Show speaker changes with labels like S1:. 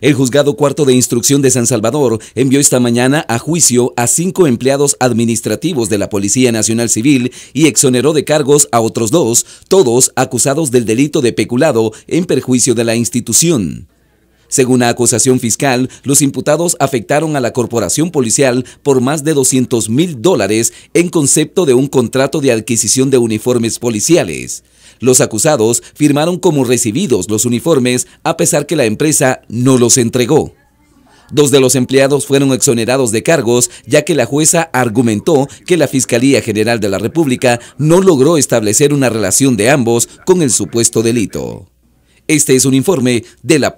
S1: El juzgado cuarto de instrucción de San Salvador envió esta mañana a juicio a cinco empleados administrativos de la Policía Nacional Civil y exoneró de cargos a otros dos, todos acusados del delito de peculado en perjuicio de la institución. Según la acusación fiscal, los imputados afectaron a la corporación policial por más de 200 mil dólares en concepto de un contrato de adquisición de uniformes policiales. Los acusados firmaron como recibidos los uniformes a pesar que la empresa no los entregó. Dos de los empleados fueron exonerados de cargos ya que la jueza argumentó que la Fiscalía General de la República no logró establecer una relación de ambos con el supuesto delito. Este es un informe de la